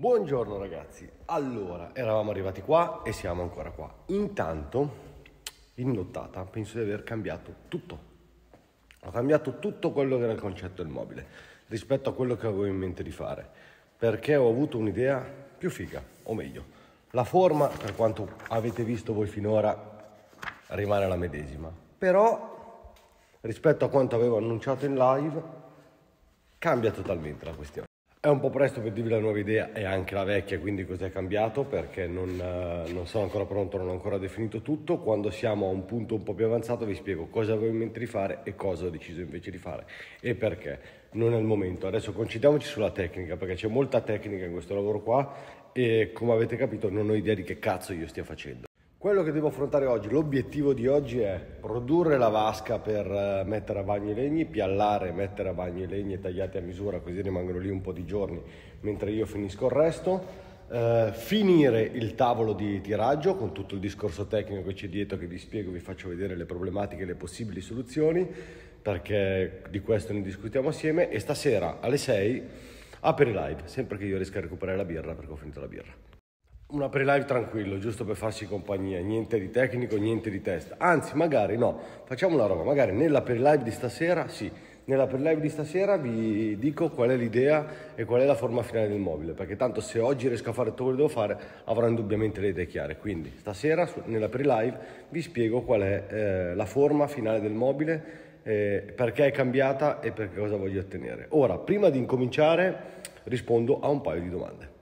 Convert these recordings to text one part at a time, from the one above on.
Buongiorno ragazzi, allora eravamo arrivati qua e siamo ancora qua. Intanto, in nottata, penso di aver cambiato tutto. Ho cambiato tutto quello che era il concetto del mobile rispetto a quello che avevo in mente di fare, perché ho avuto un'idea più figa, o meglio, la forma, per quanto avete visto voi finora, rimane la medesima. Però, rispetto a quanto avevo annunciato in live, cambia totalmente la questione. È un po' presto per dirvi la nuova idea e anche la vecchia, quindi cos'è cambiato perché non, eh, non, sono ancora pronto, non ho ancora definito tutto. Quando siamo a un punto un po' più avanzato vi spiego cosa avevo in mente di fare e cosa ho deciso invece di fare e perché. Non è il momento. Adesso concentriamoci sulla tecnica perché c'è molta tecnica in questo lavoro qua e come avete capito non ho idea di che cazzo io stia facendo. Quello che devo affrontare oggi, l'obiettivo di oggi è produrre la vasca per eh, mettere a bagno i legni, piallare, mettere a bagno i legni tagliati a misura così rimangono lì un po' di giorni mentre io finisco il resto, eh, finire il tavolo di tiraggio con tutto il discorso tecnico che c'è dietro che vi spiego, vi faccio vedere le problematiche e le possibili soluzioni perché di questo ne discutiamo assieme e stasera alle 6 apri live, sempre che io riesca a recuperare la birra perché ho finito la birra una pre-live tranquillo, giusto per farci compagnia, niente di tecnico, niente di testa. Anzi, magari no, facciamo una roba, magari nella pre-live di stasera, sì, nella pre-live di stasera vi dico qual è l'idea e qual è la forma finale del mobile, perché tanto se oggi riesco a fare tutto quello che devo fare, avrò indubbiamente le idee chiare. Quindi stasera nella pre-live vi spiego qual è eh, la forma finale del mobile, eh, perché è cambiata e perché cosa voglio ottenere. Ora, prima di incominciare rispondo a un paio di domande.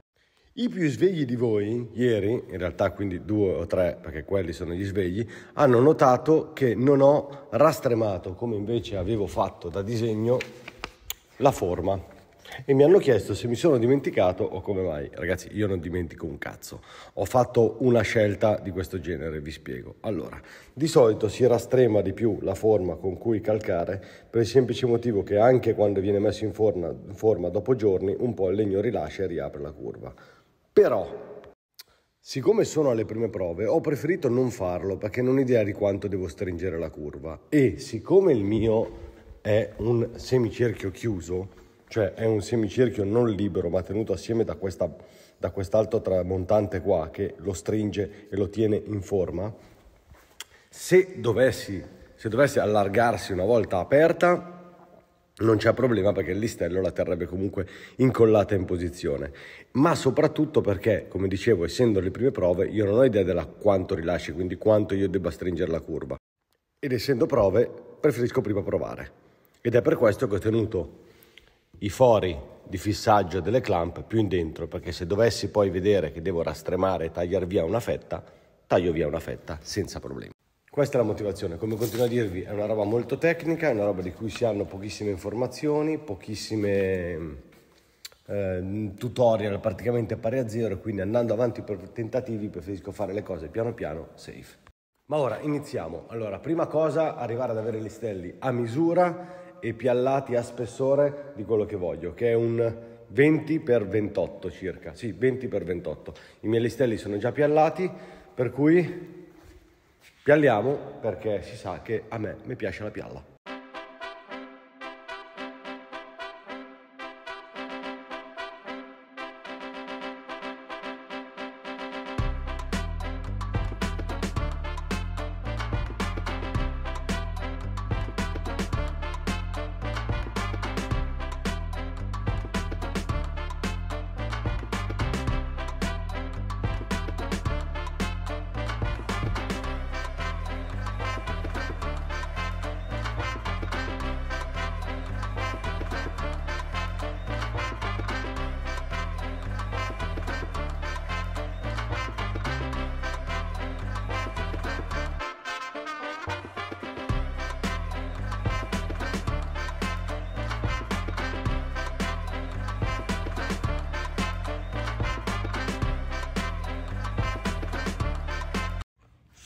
I più svegli di voi, ieri, in realtà quindi due o tre, perché quelli sono gli svegli, hanno notato che non ho rastremato, come invece avevo fatto da disegno, la forma. E mi hanno chiesto se mi sono dimenticato o come mai. Ragazzi, io non dimentico un cazzo. Ho fatto una scelta di questo genere, vi spiego. Allora, di solito si rastrema di più la forma con cui calcare per il semplice motivo che anche quando viene messo in forma, in forma dopo giorni un po' il legno rilascia e riapre la curva però, siccome sono alle prime prove, ho preferito non farlo perché non ho idea di quanto devo stringere la curva. E siccome il mio è un semicerchio chiuso, cioè è un semicerchio non libero ma tenuto assieme da, questa, da quest'altro tramontante qua che lo stringe e lo tiene in forma, se dovessi, se dovessi allargarsi una volta aperta, non c'è problema perché il listello la terrebbe comunque incollata in posizione, ma soprattutto perché, come dicevo, essendo le prime prove, io non ho idea della quanto rilasci, quindi quanto io debba stringere la curva. Ed essendo prove, preferisco prima provare. Ed è per questo che ho tenuto i fori di fissaggio delle clamp più in dentro, perché se dovessi poi vedere che devo rastremare e tagliare via una fetta, taglio via una fetta senza problemi. Questa è la motivazione, come continuo a dirvi, è una roba molto tecnica, è una roba di cui si hanno pochissime informazioni, pochissime eh, tutorial praticamente pari a zero, quindi andando avanti per tentativi preferisco fare le cose piano piano, safe. Ma ora iniziamo. Allora, prima cosa, arrivare ad avere gli stelli a misura e piallati a spessore di quello che voglio, che è un 20x28 circa, sì, 20x28. I miei listelli sono già piallati, per cui Pialliamo perché si sa che a me mi piace la pialla.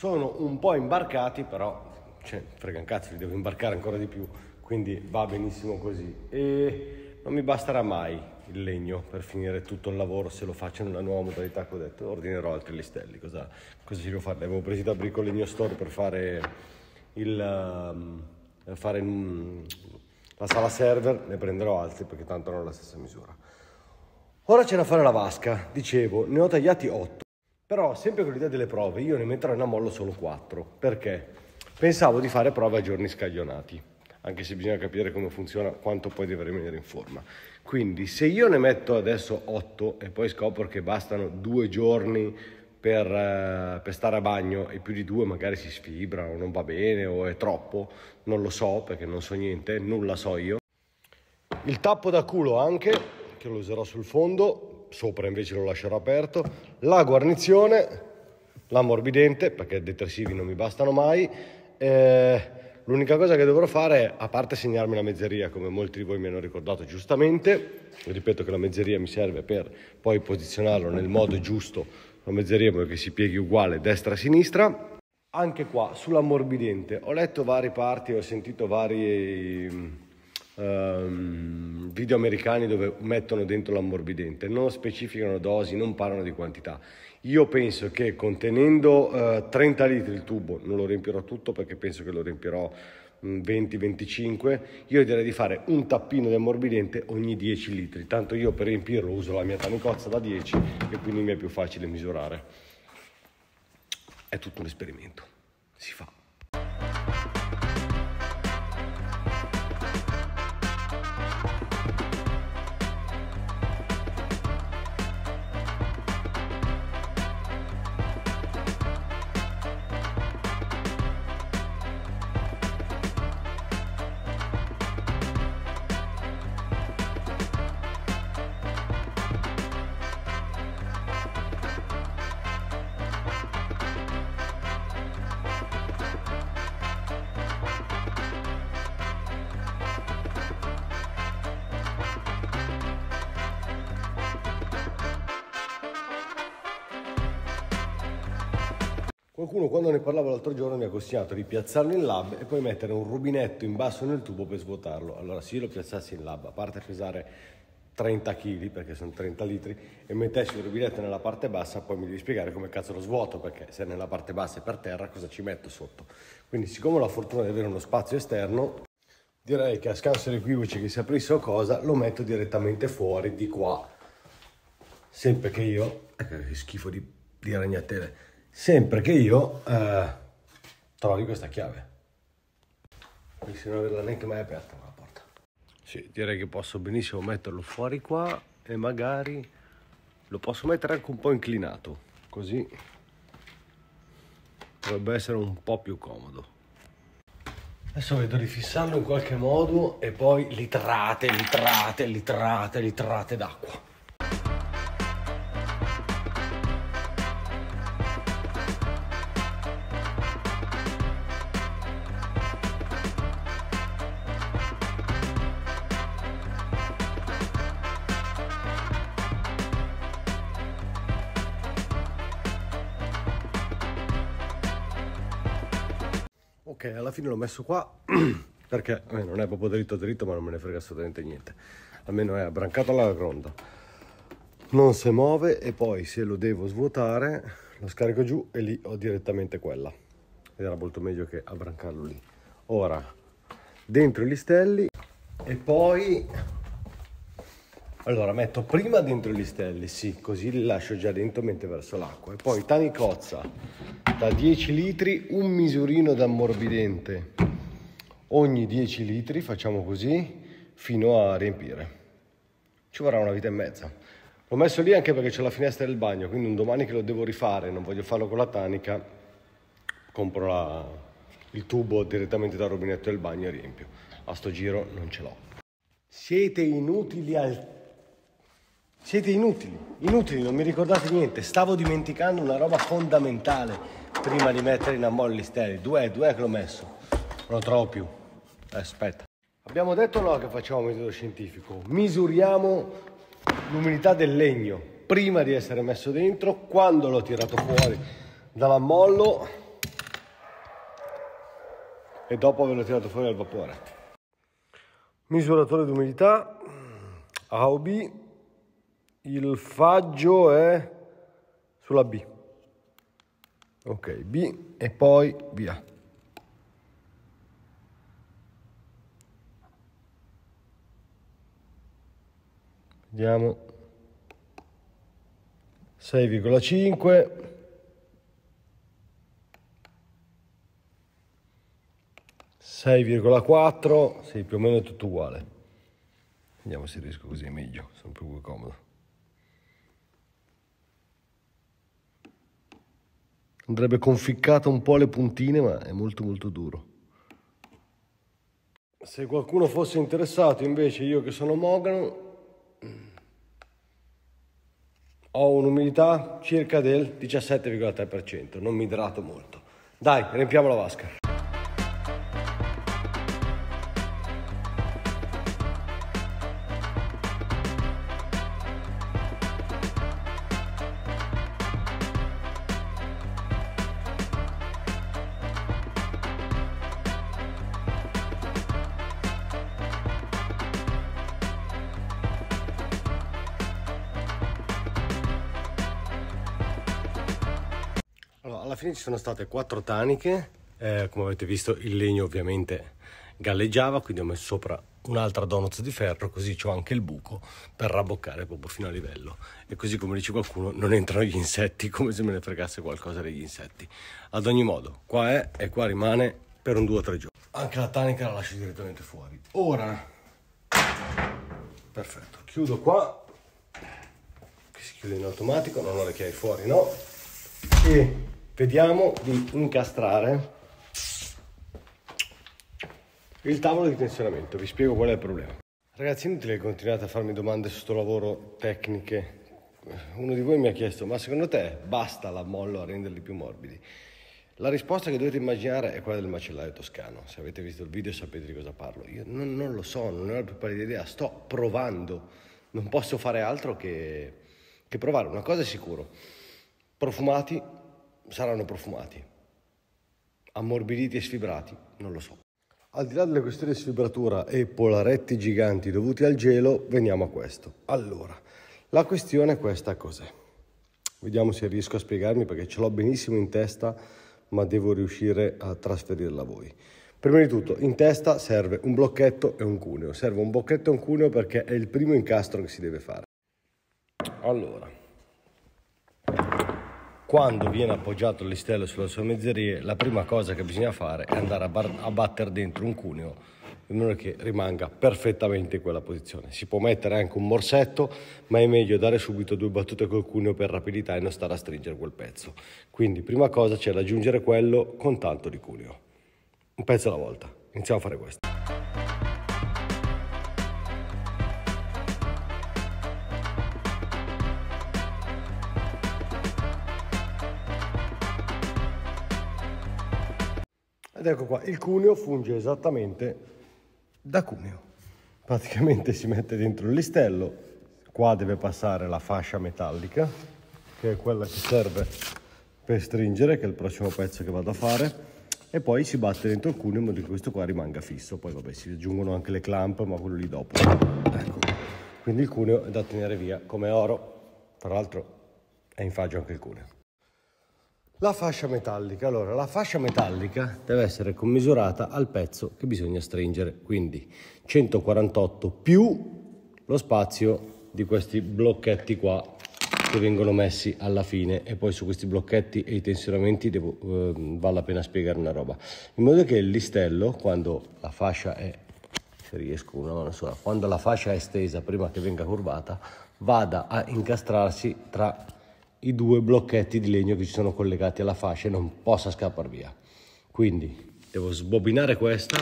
Sono un po' imbarcati, però cioè, frega un cazzo, li devo imbarcare ancora di più, quindi va benissimo così. E non mi basterà mai il legno per finire tutto il lavoro se lo faccio in una nuova modalità che ho detto, ordinerò altri listelli, cosa, cosa ci devo fare? L'avevo preso da Brico Legno Store per fare, il, per ehm, fare il, mm, la sala server, ne prenderò altri perché tanto non ho la stessa misura. Ora c'è da fare la vasca, dicevo, ne ho tagliati 8. Però sempre con l'idea delle prove, io ne metterò in ammollo solo 4, perché pensavo di fare prove a giorni scaglionati, anche se bisogna capire come funziona, quanto poi deve rimanere in forma. Quindi se io ne metto adesso 8 e poi scopro che bastano due giorni per, eh, per, stare a bagno e più di due magari si sfibra o non va bene o è troppo, non lo so perché non so niente, nulla so io. Il tappo da culo anche, che lo userò sul fondo, sopra invece lo lascerò aperto, la guarnizione, l'ammorbidente perché detersivi non mi bastano mai, eh, l'unica cosa che dovrò fare è, a parte segnarmi la mezzeria come molti di voi mi hanno ricordato giustamente, ripeto che la mezzeria mi serve per poi posizionarlo nel modo giusto, la mezzeria che si pieghi uguale destra-sinistra, anche qua sull'ammorbidente ho letto vari parti, ho sentito vari um, video americani dove mettono dentro l'ammorbidente, non specificano dosi, non parlano di quantità. Io penso che contenendo uh, eh, 30 litri il tubo, non lo riempirò tutto perché penso che lo riempirò 20-25, mm, io direi di fare un tappino di ammorbidente ogni 10 litri, tanto io per riempirlo uso la mia tanicozza da 10 e quindi mi è più facile misurare. È tutto un esperimento, si fa. Qualcuno quando ne parlavo l'altro giorno mi ha consigliato di piazzarlo in lab e poi mettere un rubinetto in basso nel tubo per svuotarlo. Allora se io lo piazzassi in lab, a parte pesare 30 kg perché sono 30 litri e mettessi il rubinetto nella parte bassa, poi mi devi spiegare come cazzo lo svuoto perché se è nella parte bassa è per terra cosa ci metto sotto. Quindi siccome ho la fortuna di avere uno spazio esterno, direi che a scanso di equivoci che si aprisse o cosa, lo metto direttamente fuori di qua. Sempre che io, ecco che schifo di, di ragnatele sempre che io eh, trovi questa chiave. Qui se non averla neanche mai aperta la porta. Sì, direi che posso benissimo metterlo fuori qua e magari lo posso mettere anche un po' inclinato, così dovrebbe essere un po' più comodo. Adesso vedo di fissarlo in qualche modo e poi litrate, litrate, litrate, litrate d'acqua. ok, alla fine l'ho messo qua perché eh, non è proprio dritto dritto, ma non me ne frega assolutamente niente. Almeno è abbrancato alla gronda. Non si muove e poi se lo devo svuotare lo scarico giù e lì ho direttamente quella. Ed era molto meglio che abbrancarlo lì. Ora, dentro gli stelli e poi allora, metto prima dentro gli stelli, sì, così li lascio già dentro mentre verso l'acqua. E poi tanicozza da 10 litri, un misurino d'ammorbidente ogni 10 litri, facciamo così, fino a riempire. Ci vorrà una vita e mezza. L'ho messo lì anche perché c'è la finestra del bagno, quindi un domani che lo devo rifare, non voglio farlo con la tanica, compro la, il tubo direttamente dal rubinetto del bagno e riempio. A sto giro non ce l'ho. Siete inutili al siete inutili, inutili, non mi ricordate niente. Stavo dimenticando una roba fondamentale prima di mettere in ammollo gli steli. Due, due che l'ho messo. Non lo trovo più. Eh, aspetta. Abbiamo detto no che facciamo metodo scientifico. Misuriamo l'umidità del legno prima di essere messo dentro. Quando l'ho tirato fuori dall'ammollo e dopo averlo tirato fuori dal vapore. Misuratore d'umidità AOB il faggio è sulla B. Ok, B e poi via. Vediamo. 6,5. Sei virgola quattro, sì, più o meno è tutto uguale. Vediamo se riesco così è meglio, sono più comodo. andrebbe conficcata un po' le puntine ma è molto molto duro se qualcuno fosse interessato invece io che sono Mogano mm, ho un'umidità circa del 17,3% non mi idrato molto dai riempiamo la vasca Alla fine ci sono state quattro taniche, eh, come avete visto il legno ovviamente galleggiava, quindi ho messo sopra un'altra donut di ferro, così ho anche il buco per rabboccare proprio fino a livello. E così, come dice qualcuno, non entrano gli insetti, come se me ne fregasse qualcosa degli insetti. Ad ogni modo, qua è e qua rimane per un 2 o 3 giorni. Anche la tanica la lascio direttamente fuori. Ora, perfetto, chiudo qua, che si chiude in automatico, non ho le chiavi fuori, no? E Vediamo di incastrare il tavolo di tensionamento. Vi spiego qual è il problema. Ragazzi, inutile che continuate a farmi domande su questo lavoro tecniche. Uno di voi mi ha chiesto, ma secondo te basta la mollo a renderli più morbidi? La risposta che dovete immaginare è quella del macellaio toscano. Se avete visto il video sapete di cosa parlo. Io non, non lo so, non ho la più pallida idea, sto provando. Non posso fare altro che, che provare. Una cosa è sicuro, profumati saranno profumati, ammorbiditi e sfibrati, non lo so. Al di là delle questioni di sfibratura e polaretti giganti dovuti al gelo, veniamo a questo. Allora, la questione è questa cos'è? Vediamo se riesco a spiegarmi perché ce l'ho benissimo in testa, ma devo riuscire a trasferirla a voi. Prima di tutto, in testa serve un blocchetto e un cuneo. Serve un blocchetto e un cuneo perché è il primo incastro che si deve fare. Allora, quando viene appoggiato il listello sulla sua mezzeria, la prima cosa che bisogna fare è andare a, bar- a battere dentro un cuneo in modo che rimanga perfettamente in quella posizione. Si può mettere anche un morsetto, ma è meglio dare subito due battute col cuneo per rapidità e non stare a stringere quel pezzo. Quindi prima cosa c'è da aggiungere quello con tanto di cuneo. Un pezzo alla volta. Iniziamo a fare questo. Ed ecco qua, il cuneo funge esattamente da cuneo. Praticamente si mette dentro il listello, qua deve passare la fascia metallica, che è quella che serve per stringere, che è il prossimo pezzo che vado a fare, e poi si batte dentro il cuneo in modo che questo qua rimanga fisso. Poi vabbè, si aggiungono anche le clamp, ma quello lì dopo. Ecco, quindi il cuneo è da tenere via come oro. Tra l'altro è in faggio anche il cuneo. La fascia metallica, allora la fascia metallica deve essere commisurata al pezzo che bisogna stringere, quindi 148 più lo spazio di questi blocchetti qua che vengono messi alla fine e poi su questi blocchetti e i tensionamenti devo, eh, vale la pena spiegare una roba, in modo che il listello quando la fascia è, se riesco una mano sola, quando la fascia è stesa prima che venga curvata vada a incastrarsi tra i due blocchetti di legno che ci sono collegati alla fascia e non possa scappare via. Quindi devo sbobinare questa,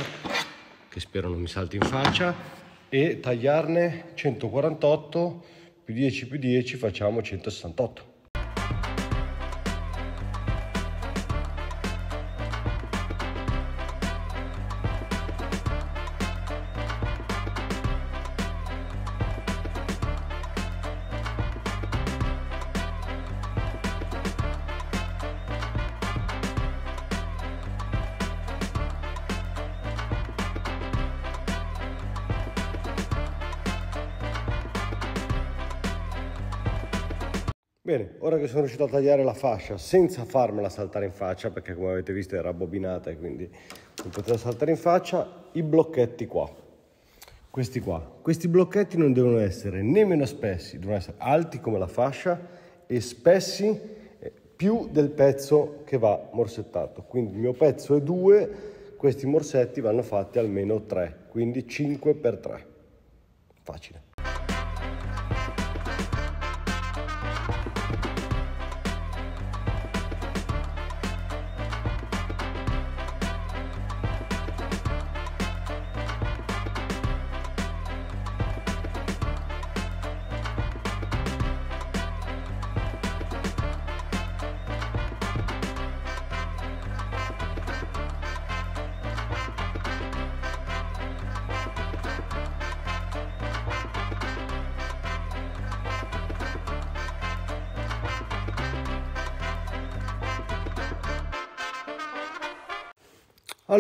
che spero non mi salti in faccia, e tagliarne 148 più 10 più 10 facciamo 168. che sono riuscito a tagliare la fascia senza farmela saltare in faccia perché come avete visto era abbobinata e quindi non poteva saltare in faccia i blocchetti qua questi qua questi blocchetti non devono essere nemmeno spessi devono essere alti come la fascia e spessi eh, più del pezzo che va morsettato quindi il mio pezzo è 2 questi morsetti vanno fatti almeno 3 quindi 5 per 3 facile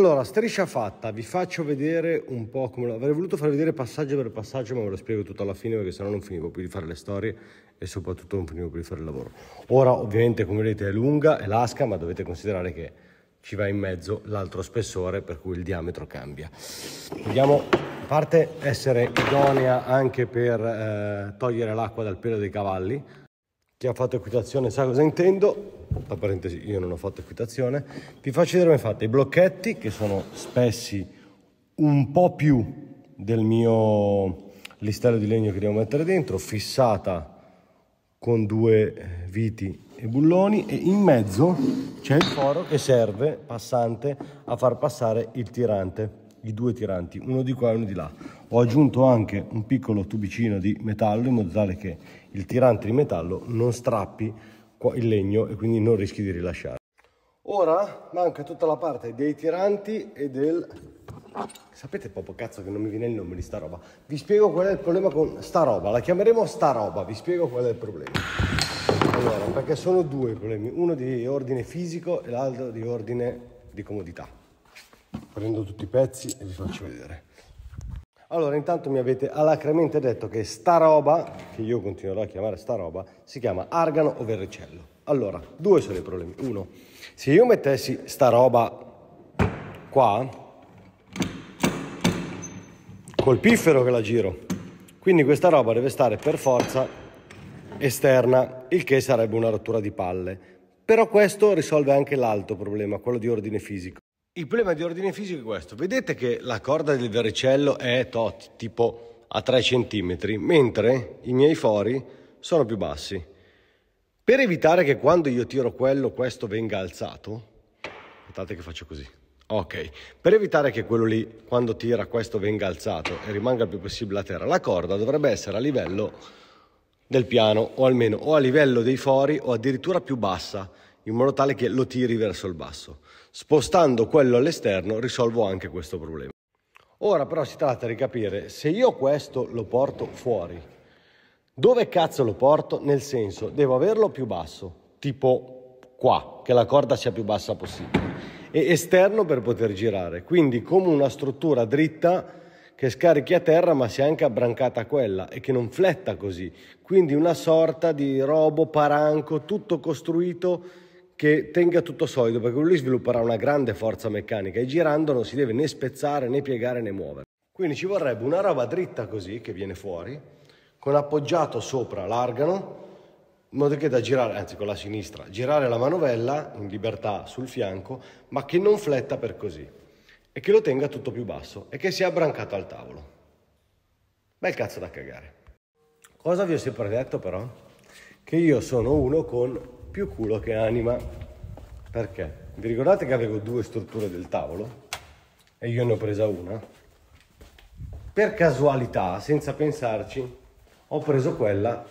Allora, striscia fatta, vi faccio vedere un po' come... Avrei voluto far vedere passaggio per passaggio, ma ve lo spiego tutto alla fine perché sennò non finivo più di fare le storie e soprattutto non finivo più di fare il lavoro. Ora, ovviamente, come vedete, è lunga, è lasca, ma dovete considerare che ci va in mezzo l'altro spessore, per cui il diametro cambia. Vediamo, a parte essere idonea anche per eh, togliere l'acqua dal pelo dei cavalli, chi ha fatto equitazione sa cosa intendo, tra parentesi io non ho fatto equitazione, vi faccio vedere come fate i blocchetti che sono spessi un po' più del mio listello di legno che devo mettere dentro, fissata con due viti e bulloni e in mezzo c'è il foro che serve passante a far passare il tirante i due tiranti uno di qua e uno di là ho aggiunto anche un piccolo tubicino di metallo in modo tale che il tirante di metallo non strappi il legno e quindi non rischi di rilasciare. Ora manca tutta la parte dei tiranti e del... Sapete proprio cazzo che non mi viene il nome di sta roba. Vi spiego qual è il problema con sta roba. La chiameremo sta roba. Vi spiego qual è il problema. Allora, perché sono due i problemi. Uno di ordine fisico e l'altro di ordine di comodità. Prendo tutti i pezzi e vi faccio vedere. Allora, intanto mi avete alacremente detto che sta roba, che io continuerò a chiamare sta roba, si chiama argano o verricello. Allora, due sono i problemi. Uno, se io mettessi sta roba qua, col piffero che la giro, quindi questa roba deve stare per forza esterna, il che sarebbe una rottura di palle. Però questo risolve anche l'altro problema, quello di ordine fisico. Il problema di ordine fisico è questo. Vedete che la corda del verricello è tot, tipo a 3 cm, mentre i miei fori sono più bassi. Per evitare che quando io tiro quello, questo venga alzato, aspettate che faccio così. Ok, per evitare che quello lì, quando tira, questo venga alzato e rimanga il più possibile a terra, la corda dovrebbe essere a livello del piano, o almeno o a livello dei fori, o addirittura più bassa in modo tale che lo tiri verso il basso. Spostando quello all'esterno risolvo anche questo problema. Ora però si tratta di capire se io questo lo porto fuori, dove cazzo lo porto? Nel senso, devo averlo più basso, tipo qua, che la corda sia più bassa possibile, e esterno per poter girare, quindi come una struttura dritta che scarichi a terra ma sia anche abbrancata a quella e che non fletta così, quindi una sorta di robo paranco tutto costruito che tenga tutto solido perché lui svilupperà una grande forza meccanica e girando non si deve né spezzare né piegare né muovere. Quindi ci vorrebbe una roba dritta così che viene fuori con appoggiato sopra l'argano in modo che da girare, anzi con la sinistra, girare la manovella in libertà sul fianco ma che non fletta per così e che lo tenga tutto più basso e che sia abbrancato al tavolo. Bel cazzo da cagare. Cosa vi ho sempre detto però? Che io sono uno con più culo che anima. Perché? Vi ricordate che avevo due strutture del tavolo? E io ne ho presa una? Per casualità, senza pensarci, ho preso quella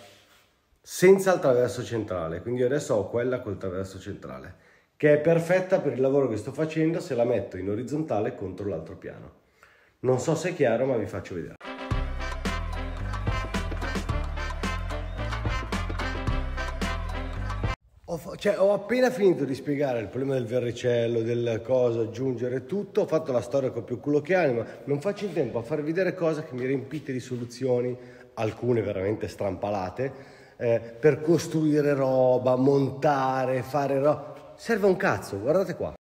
senza il traverso centrale. Quindi adesso ho quella col traverso centrale che è perfetta per il lavoro che sto facendo se la metto in orizzontale contro l'altro piano. Non so se è chiaro, ma vi faccio vedere. Ho, cioè, ho, appena finito di spiegare il problema del verricello, del cosa, aggiungere tutto, ho fatto la storia con più culo che anima, non faccio in tempo a farvi vedere cose che mi riempite di soluzioni, alcune veramente strampalate, eh, per costruire roba, montare, fare roba. Serve un cazzo, guardate qua.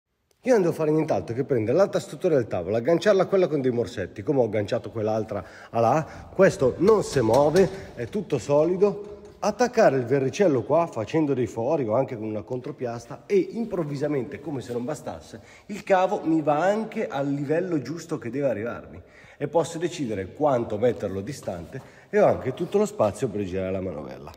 Io non devo fare nient'altro che prendere l'altra struttura del tavolo, agganciarla a quella con dei morsetti, come ho agganciato quell'altra a ah là. Questo non si muove, è tutto solido, attaccare il verricello qua facendo dei fori o anche con una contropiasta e improvvisamente, come se non bastasse, il cavo mi va anche al livello giusto che deve arrivarmi e posso decidere quanto metterlo distante e ho anche tutto lo spazio per girare la manovella.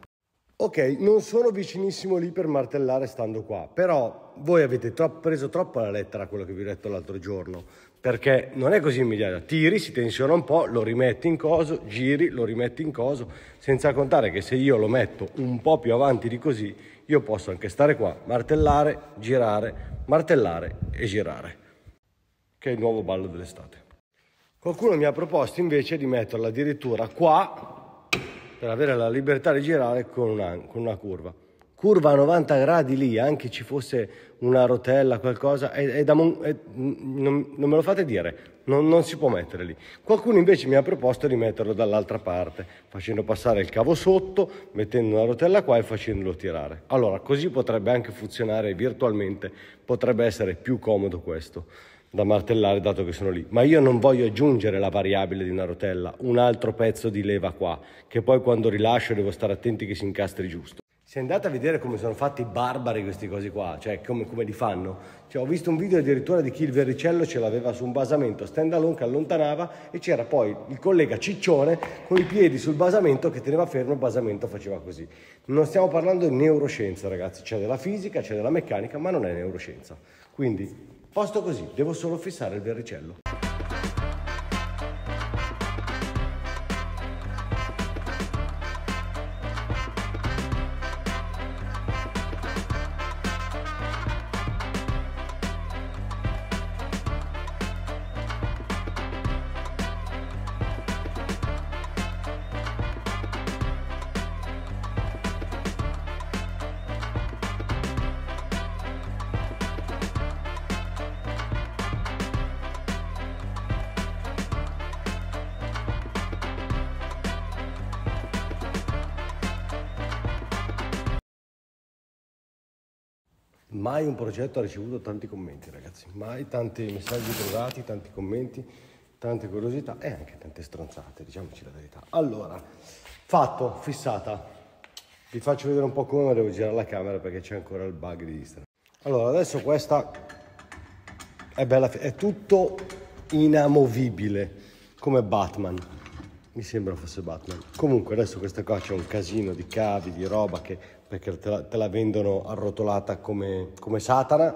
Ok, non sono vicinissimo lì per martellare stando qua, però voi avete tro preso troppo alla lettera quello che vi ho detto l'altro giorno perché non è così immediata. Tiri, si tensiona un po', lo rimetti in coso, giri, lo rimetti in coso, senza contare che se io lo metto un po' più avanti di così, io posso anche stare qua, martellare, girare, martellare e girare, che è il nuovo ballo dell'estate. Qualcuno mi ha proposto invece di metterla addirittura qua per avere la libertà di girare con una, con una curva curva a 90 gradi lì, anche ci fosse una rotella, qualcosa, è, è da mon- è, mm, non, non, me lo fate dire, non, non, si può mettere lì. Qualcuno invece mi ha proposto di metterlo dall'altra parte, facendo passare il cavo sotto, mettendo una rotella qua e facendolo tirare. Allora, così potrebbe anche funzionare virtualmente, potrebbe essere più comodo questo da martellare dato che sono lì ma io non voglio aggiungere la variabile di una rotella un altro pezzo di leva qua che poi quando rilascio devo stare attenti che si incastri giusto se andate a vedere come sono fatti barbari questi cosi qua, cioè come, come li fanno, cioè, ho visto un video addirittura di chi il verricello ce l'aveva su un basamento stand alone che allontanava e c'era poi il collega ciccione con i piedi sul basamento che teneva fermo il basamento faceva così. Non stiamo parlando di neuroscienza ragazzi, c'è della fisica, c'è della meccanica, ma non è neuroscienza. Quindi, posto così, devo solo fissare il verricello. Mai un progetto ha ricevuto tanti commenti, ragazzi, mai tanti messaggi trovati, tanti commenti, tante curiosità e anche tante stronzate, diciamoci la verità. Allora, fatto, fissata. Vi faccio vedere un po' come ma devo girare la camera perché c'è ancora il bug di Instagram. Allora, adesso questa è bella, è tutto inamovibile, come Batman. Mi sembra fosse Batman. Comunque adesso questa qua c'è un casino di cavi, di roba che perché te la, te la vendono arrotolata come, come, Satana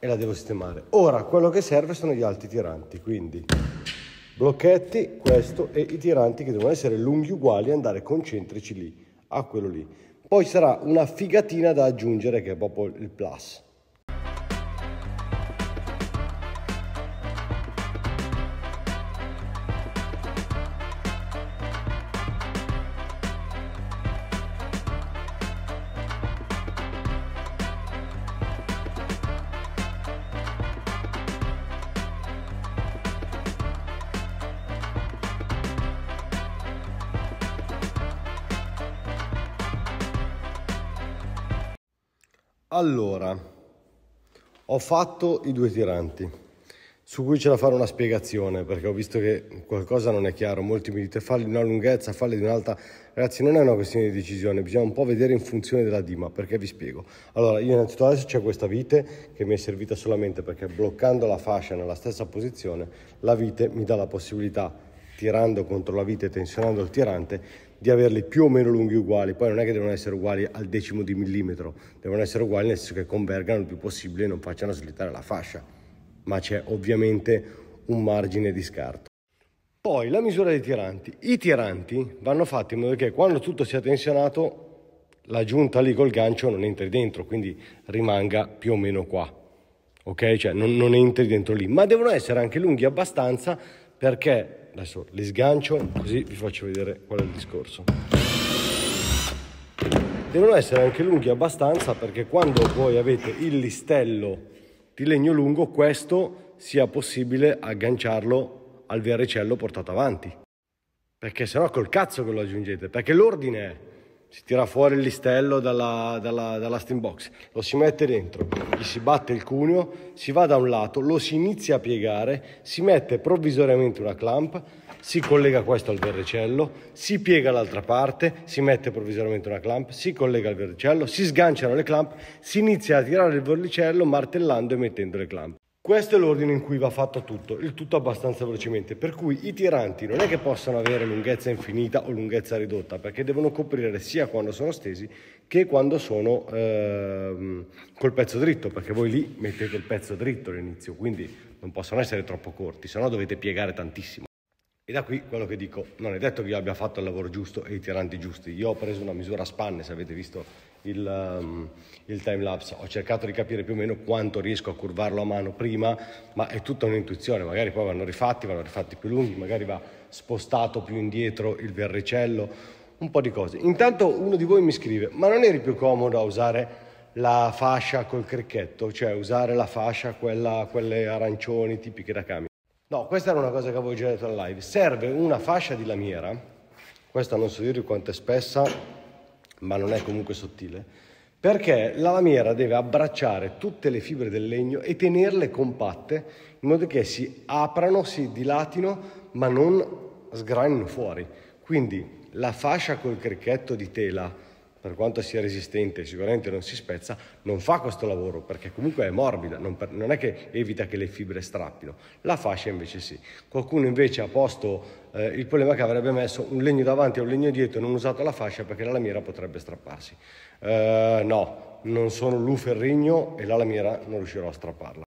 e la devo sistemare. Ora quello che serve sono gli altri tiranti, quindi blocchetti, questo e i tiranti che devono essere lunghi uguali e andare concentrici lì, a quello lì. Poi sarà una figatina da aggiungere che è proprio il plus. Allora, ho fatto i due tiranti, su cui c'è da fare una spiegazione, perché ho visto che qualcosa non è chiaro. Molti mi dite falli di una lunghezza, falli di un'altra. Ragazzi, non è una questione di decisione, bisogna un po' vedere in funzione della dima, perché vi spiego. Allora, io innanzitutto adesso c'è questa vite che mi è servita solamente perché bloccando la fascia nella stessa posizione, la vite mi dà la possibilità, tirando contro la vite e tensionando il tirante, di averli più o meno lunghi uguali, poi non è che devono essere uguali al decimo di millimetro, devono essere uguali nel senso che convergano il più possibile e non facciano slittare la fascia, ma c'è ovviamente un margine di scarto. Poi la misura dei tiranti. I tiranti vanno fatti in modo che quando tutto sia tensionato la giunta lì col gancio non entri dentro, quindi rimanga più o meno qua, ok? Cioè non, non entri dentro lì, ma devono essere anche lunghi abbastanza perché adesso li sgancio così vi faccio vedere qual è il discorso devono essere anche lunghi abbastanza perché quando voi avete il listello di legno lungo questo sia possibile agganciarlo al verricello portato avanti perché sennò col cazzo che lo aggiungete perché l'ordine è si tira fuori il listello dalla, dalla, dalla steam box, lo si mette dentro, gli si batte il cuneo, si va da un lato, lo si inizia a piegare, si mette provvisoriamente una clamp, si collega questo al verricello, si piega l'altra parte, si mette provvisoriamente una clamp, si collega al verricello, si sganciano le clamp, si inizia a tirare il verricello martellando e mettendo le clamp. Questo è l'ordine in cui va fatto tutto, il tutto abbastanza velocemente, per cui i tiranti non è che possano avere lunghezza infinita o lunghezza ridotta, perché devono coprire sia quando sono stesi che quando sono ehm, col pezzo dritto, perché voi lì mettete il pezzo dritto all'inizio, quindi non possono essere troppo corti, se no dovete piegare tantissimo. E da qui quello che dico, non è detto che io abbia fatto il lavoro giusto e i tiranti giusti, io ho preso una misura a spanne, se avete visto il, um, il time lapse. Ho cercato di capire più o meno quanto riesco a curvarlo a mano prima, ma è tutta un'intuizione, magari poi vanno rifatti, vanno rifatti più lunghi, magari va spostato più indietro il verricello, un po' di cose. Intanto uno di voi mi scrive, ma non eri più comodo a usare la fascia col cricchetto, cioè usare la fascia, quella, quelle arancioni tipiche da camion? No, questa era una cosa che avevo già detto al live. Serve una fascia di lamiera, questa non so dirvi quanto è spessa, ma non è comunque sottile, perché la lamiera deve abbracciare tutte le fibre del legno e tenerle compatte in modo che si aprano, si dilatino, ma non sgranino fuori. Quindi la fascia col cricchetto di tela per quanto sia resistente, sicuramente non si spezza, non fa questo lavoro perché comunque è morbida, non, per, non è che evita che le fibre strappino, la fascia invece sì. Qualcuno invece ha posto eh, il problema che avrebbe messo un legno davanti e un legno dietro e non usato la fascia perché la lamiera potrebbe strapparsi. Eh, no, non sono Lu Ferrigno e la lamiera non riuscirò a strapparla.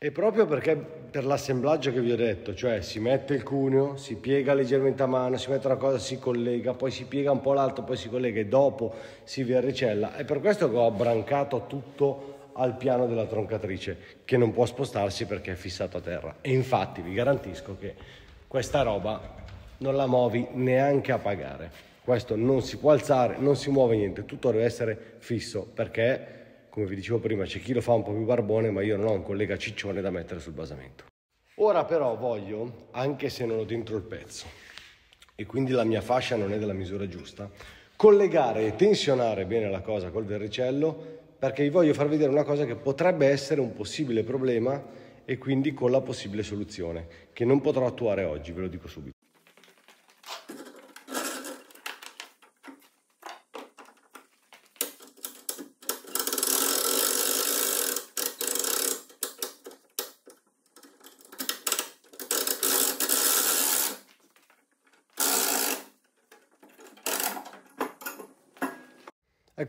E proprio perché per l'assemblaggio che vi ho detto, cioè si mette il cuneo, si piega leggermente a mano, si mette una cosa, si collega, poi si piega un po' l'altro, poi si collega e dopo si verricella. È per questo che ho abbrancato tutto al piano della troncatrice, che non può spostarsi perché è fissato a terra. E infatti vi garantisco che questa roba non la muovi neanche a pagare. Questo non si può alzare, non si muove niente, tutto deve essere fisso perché come vi dicevo prima c'è chi lo fa un po' più barbone ma io non ho un collega ciccione da mettere sul basamento. Ora però voglio, anche se non ho dentro il pezzo e quindi la mia fascia non è della misura giusta, collegare e tensionare bene la cosa col verricello perché vi voglio far vedere una cosa che potrebbe essere un possibile problema e quindi con la possibile soluzione che non potrò attuare oggi, ve lo dico subito.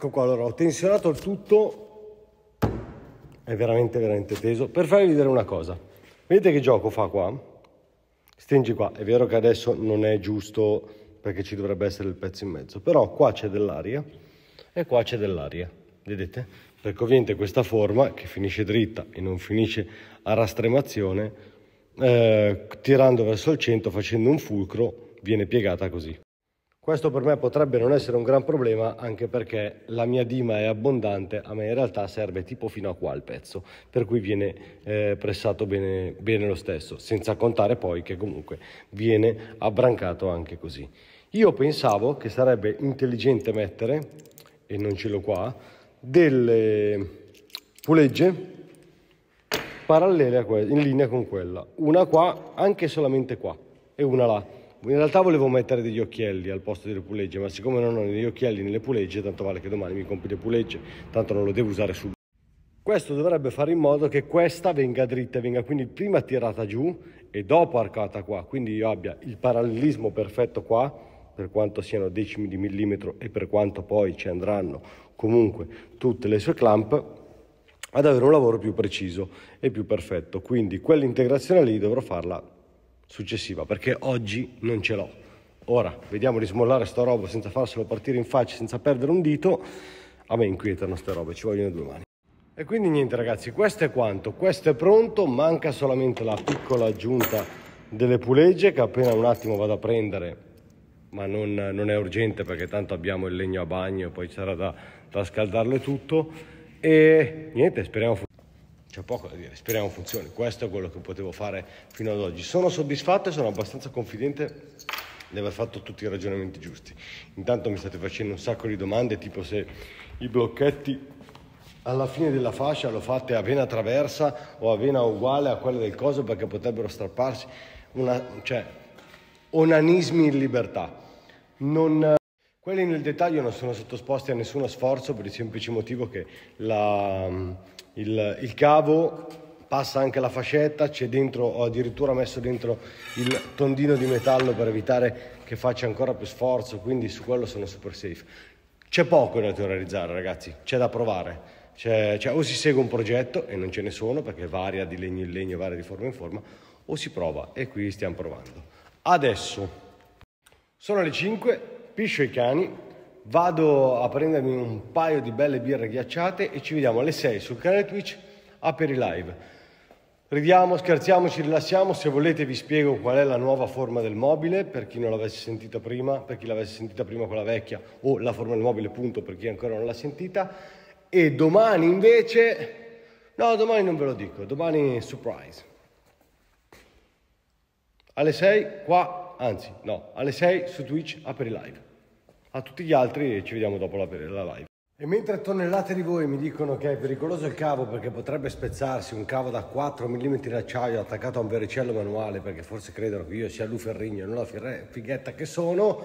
Ecco qua, allora ho tensionato il tutto, è veramente veramente teso, per farvi vedere una cosa. Vedete che gioco fa qua? Stringi qua, è vero che adesso non è giusto perché ci dovrebbe essere il pezzo in mezzo, però qua c'è dell'aria e qua c'è dell'aria, vedete? Perché ovviamente questa forma che finisce dritta e non finisce a rastremazione, eh, tirando verso il centro, facendo un fulcro, viene piegata così. Questo per me potrebbe non essere un gran problema anche perché la mia dima è abbondante, a me in realtà serve tipo fino a qua il pezzo, per cui viene eh, pressato bene, bene lo stesso, senza contare poi che comunque viene abbrancato anche così. Io pensavo che sarebbe intelligente mettere, e non ce l'ho qua, delle pulegge parallele in linea con quella, una qua, anche solamente qua, e una là in realtà volevo mettere degli occhielli al posto delle pulegge, ma siccome non ho né gli occhielli né le pulegge, tanto vale che domani mi compri le pulegge, tanto non lo devo usare subito. Questo dovrebbe fare in modo che questa venga dritta venga quindi prima tirata giù e dopo arcata qua, quindi io abbia il parallelismo perfetto qua, per quanto siano decimi di millimetro e per quanto poi ci andranno comunque tutte le sue clamp, ad avere un lavoro più preciso e più perfetto. Quindi quell'integrazione lì dovrò farla successiva, perché oggi non ce l'ho. Ora, vediamo di smollare sta roba senza farselo partire in faccia, senza perdere un dito. A me inquietano queste robe, ci vogliono due mani. E quindi niente ragazzi, questo è quanto, questo è pronto, manca solamente la piccola aggiunta delle pulegge che appena un attimo vado a prendere ma non, non, è urgente perché tanto abbiamo il legno a bagno e poi sarà da, da scaldarlo tutto e niente speriamo c'è poco da dire, speriamo funzioni. Questo è quello che potevo fare fino ad oggi. Sono soddisfatto e sono abbastanza confidente di aver fatto tutti i ragionamenti giusti. Intanto mi state facendo un sacco di domande, tipo se i blocchetti alla fine della fascia lo fate a vena traversa o a vena uguale a quella del coso perché potrebbero strapparsi. Una, cioè, onanismi in libertà. Non... quelli nel dettaglio non sono sottoposti a nessuno sforzo per il semplice motivo che la il, il cavo, passa anche la fascetta, c'è dentro, ho addirittura messo dentro il tondino di metallo per evitare che faccia ancora più sforzo, quindi su quello sono super safe. C'è poco da teorizzare ragazzi, c'è da provare. Cioè, cioè, o si segue un progetto e non ce ne sono perché varia di legno in legno, varia di forma in forma, o si prova e qui stiamo provando. Adesso sono le 5, piscio i cani, vado a prendermi un paio di belle birre ghiacciate e ci vediamo alle 6 sul canale Twitch a per i live. Ridiamo, scherziamo, ci rilassiamo. Se volete vi spiego qual è la nuova forma del mobile per chi non l'avesse sentita prima, per chi l'avesse sentita prima con la vecchia o la forma del mobile punto per chi ancora non l'ha sentita. E domani invece no, domani non ve lo dico, domani surprise. Alle 6 qua, anzi no, alle 6 su Twitch apri live. A tutti gli altri ci vediamo dopo la, la live. E mentre tonnellate di voi mi dicono che è pericoloso il cavo perché potrebbe spezzarsi un cavo da 4 mm d'acciaio attaccato a un vericello manuale perché forse credono che io sia Lu Ferrigno e non la fighetta che sono,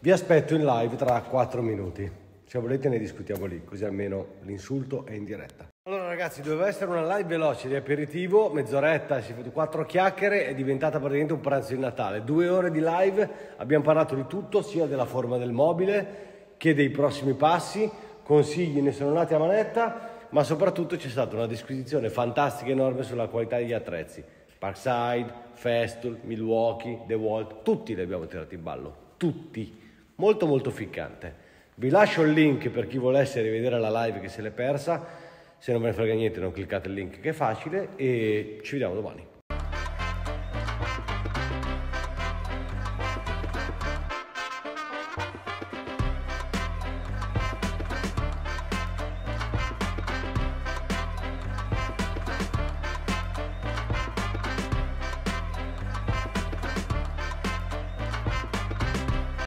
vi aspetto in live tra 4 minuti. Se volete ne discutiamo lì, così almeno l'insulto è in diretta. Allora ragazzi, doveva essere una live veloce di aperitivo, mezz'oretta, si fatto quattro chiacchiere, è diventata praticamente un pranzo di Natale. Due ore di live, abbiamo parlato di tutto, sia della forma del mobile che dei prossimi passi, consigli ne sono nati a manetta, ma soprattutto c'è stata una disquisizione fantastica enorme sulla qualità degli attrezzi. Parkside, Festool, Milwaukee, The Walt, tutti li abbiamo tirati in ballo, tutti. Molto molto ficcante. Vi lascio il link per chi volesse rivedere la live che se l'è persa se non ve ne frega niente non cliccate il link che è facile e ci vediamo domani.